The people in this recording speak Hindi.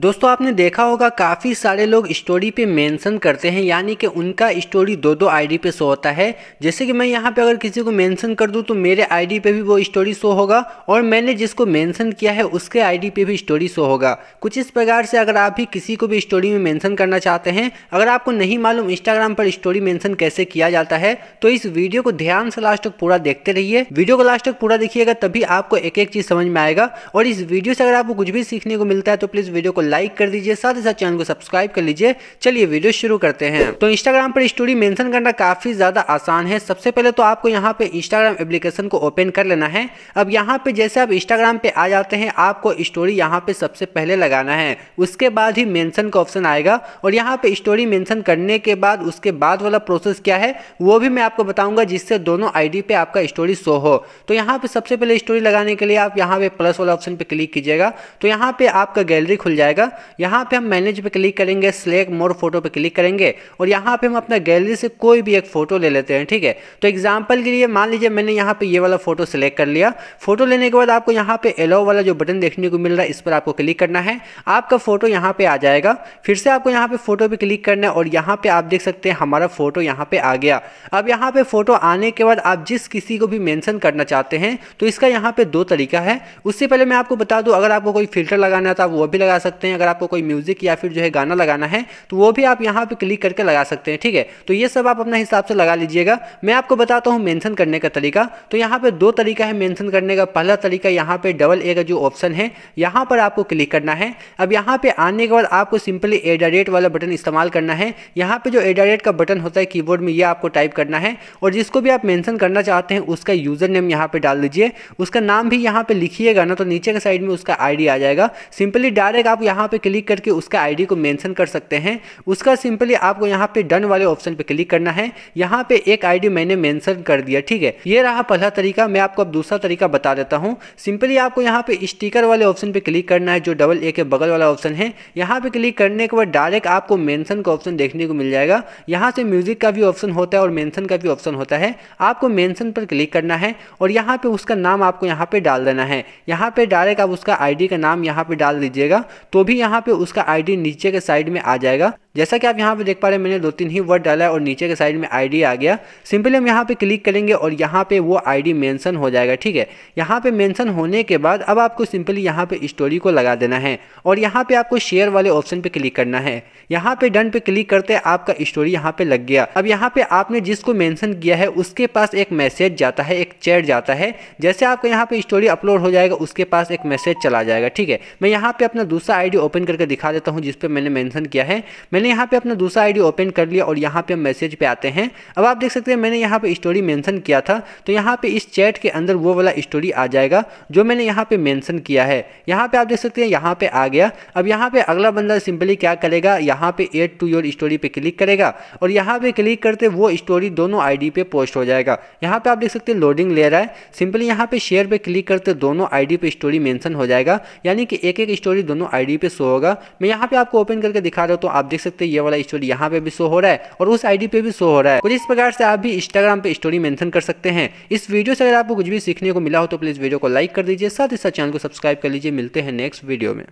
दोस्तों आपने देखा होगा काफ़ी सारे लोग स्टोरी पे मेंशन करते हैं यानी कि उनका स्टोरी दो दो आईडी पे शो होता है जैसे कि मैं यहाँ पे अगर किसी को मेंशन कर दूँ तो मेरे आईडी पे भी वो स्टोरी शो होगा और मैंने जिसको मेंशन किया है उसके आईडी पे भी स्टोरी शो होगा कुछ इस प्रकार से अगर आप भी किसी को भी स्टोरी में मैंशन करना चाहते हैं अगर आपको नहीं मालूम इंस्टाग्राम पर स्टोरी मैंसन कैसे किया जाता है तो इस वीडियो को ध्यान से लास्ट तक पूरा देखते रहिए वीडियो को लास्ट तक पूरा देखिएगा तभी आपको एक एक चीज़ समझ में आएगा और इस वीडियो से अगर आपको कुछ भी सीखने को मिलता है तो प्लीज़ वीडियो को लाइक कर दीजिए साथ ही साथ चैनल को सब्सक्राइब कर लीजिए चलिए वीडियो शुरू करते हैं तो इंस्टाग्राम पर स्टोरी मेंशन करना काफ़ी ज़्यादा आसान है सबसे पहले तो आपको यहाँ पे इंस्टाग्राम एप्लीकेशन को ओपन कर लेना है अब यहाँ पे जैसे आप इंस्टाग्राम पे आ जाते हैं आपको स्टोरी यहाँ पे सबसे पहले लगाना है उसके बाद ही मेंशन का ऑप्शन आएगा और यहाँ पे स्टोरी मेंशन करने के बाद उसके बाद वाला प्रोसेस क्या है वो भी मैं आपको बताऊंगा जिससे दोनों आईडी पे आपका स्टोरी शो हो तो यहाँ पे सबसे पहले स्टोरी लगाने के लिए आप यहाँ पे प्लस वाला ऑप्शन पे क्लिक कीजिएगा तो यहाँ पे आपका गैलरी खुल जाएगा जाएगा यहाँ पे हम मैनेज पे क्लिक करेंगे सिलेक्ट मोर फोटो पे क्लिक करेंगे और यहाँ पे हम अपना गैलरी से कोई भी एक फ़ोटो ले लेते हैं ठीक है तो एग्जाम्पल के लिए मान लीजिए मैंने यहाँ पे ये वाला फ़ोटो सेलेक्ट कर लिया फ़ोटो लेने के बाद आपको यहाँ पे एलो वाला जो बटन देखने को मिल रहा है इस पर आपको क्लिक करना है आपका फ़ोटो यहाँ पे आ जाएगा फिर से आपको यहाँ पे फ़ोटो पे क्लिक करना है और यहाँ पे आप देख सकते हैं हमारा फ़ोटो यहाँ पे आ गया अब यहाँ पे फ़ोटो आने के बाद आप जिस किसी को भी मेंशन करना चाहते हैं तो इसका यहाँ पे दो तरीका है उससे पहले मैं आपको बता दूँ अगर आपको कोई फिल्टर लगाना था वो भी लगा सकते हैं हैं अगर आपको कोई म्यूज़िक या फिर जो है गाना लगाना है तो वो भी आप यहाँ पर क्लिक करके लगा सकते हैं ठीक है तो ये सब आप अपने हिसाब से लगा लीजिएगा मैं आपको बताता हूँ मैंसन करने का तरीका तो यहाँ पर दो तरीका है मैंसन करने का पहला तरीका यहाँ पर डबल ए का जो ऑप्शन है यहाँ पर आपको क्लिक करना है अब यहाँ पर आने के बाद आपको सिंपली एडारेट वाला बटन इस्तेमाल करना है यहाँ पर जो एडारेट का बटन होता है कीबोर्ड में ये आपको टाइप करना है और जिसको भी आप मेंशन करना चाहते हैं उसका यूज़र नेम यहाँ पे डाल दीजिए उसका नाम भी यहाँ पे लिखिएगा ना तो नीचे के साइड में उसका आईडी आ जाएगा सिंपली डायरेक्ट आप यहाँ यहाँ पे क्लिक करके उसका आईडी को मेंशन कर सकते हैं उसका सिंपली आपको यहाँ पे डन वाले ऑप्शन पे क्लिक करना है यहाँ पे एक आईडी मैंने मेंशन कर दिया ठीक है ये रहा पहला तरीका मैं आपको अब दूसरा तरीका बता देता हूँ सिंपली आपको यहाँ पे स्टीकर वाले ऑप्शन पे क्लिक करना है जो डबल ए के बगल वाला ऑप्शन है यहाँ पे क्लिक करने के बाद डायरेक्ट आपको मेंशन का ऑप्शन देखने को मिल जाएगा यहाँ से म्यूजिक का भी ऑप्शन होता है और मेंशन का भी ऑप्शन होता है आपको मेंशन पर क्लिक करना है और यहाँ पे उसका नाम आपको यहाँ पे डाल देना है यहाँ पे डायरेक्ट आप उसका आईडी का नाम यहाँ पे डाल दीजिएगा तो भी यहाँ पे उसका आईडी नीचे के साइड में आ जाएगा जैसा कि आप यहाँ पे देख पा रहे हैं मैंने दो तीन ही वर्ड डाला है और नीचे के साइड में आईडी आ गया सिंपली हम यहाँ पे क्लिक करेंगे और यहाँ पे वो आईडी मेंशन हो जाएगा ठीक है यहाँ पे मेंशन होने के बाद अब आपको सिंपली यहाँ पे स्टोरी को लगा देना है और यहाँ पे आपको शेयर वाले ऑप्शन पे क्लिक करना है यहाँ पे डन पे क्लिक करते आपका स्टोरी यहाँ पे लग गया अब यहाँ पे आपने जिसको मैंशन किया है उसके पास एक मैसेज जाता है एक चैट जाता है जैसे आपका यहाँ पे स्टोरी अपलोड हो जाएगा उसके पास एक मैसेज चला जाएगा ठीक है मैं यहाँ पे अपना दूसरा आईडी ओपन करके दिखा देता हूँ जिसपे मैंने मैंशन किया है मैंने यहाँ पे अपना दूसरा आईडी ओपन कर लिया और यहाँ पे मैसेज पे आते हैं अब आप देख सकते हैं मैंने यहाँ पे स्टोरी मेंशन किया था तो यहाँ पे इस चैट के अंदर वो वाला स्टोरी आ जाएगा जो मैंने यहाँ पे मेंशन किया है यहाँ पे आप देख सकते हैं यहाँ पे आ गया अब यहाँ पे अगला बंदा सिंपली क्या करेगा यहाँ पे एड टू योर स्टोरी पे क्लिक करेगा और यहाँ पे क्लिक करते वो स्टोरी दोनों आई पे पोस्ट हो जाएगा यहाँ पे आप देख सकते हैं लोडिंग ले रहा है सिंपली यहाँ पे शेयर पे क्लिक करते दोनों आई पे स्टोरी मैंसन हो जाएगा यानी कि एक एक स्टोरी दोनों आई पे शो होगा मैं यहाँ पे आपको ओपन करके दिखा रहा हूँ तो आप देख सकते सकते हैं ये वाला स्टोरी यहाँ पे भी शो हो रहा है और उस आईडी पे भी शो हो रहा है कुछ इस प्रकार से आप भी इंस्टाग्राम पे स्टोरी मेंशन कर सकते हैं इस वीडियो से अगर आपको कुछ भी सीखने को मिला हो तो प्लीज वीडियो को लाइक कर दीजिए साथ ही साथ चैनल को सब्सक्राइब कर लीजिए मिलते हैं नेक्स्ट वीडियो में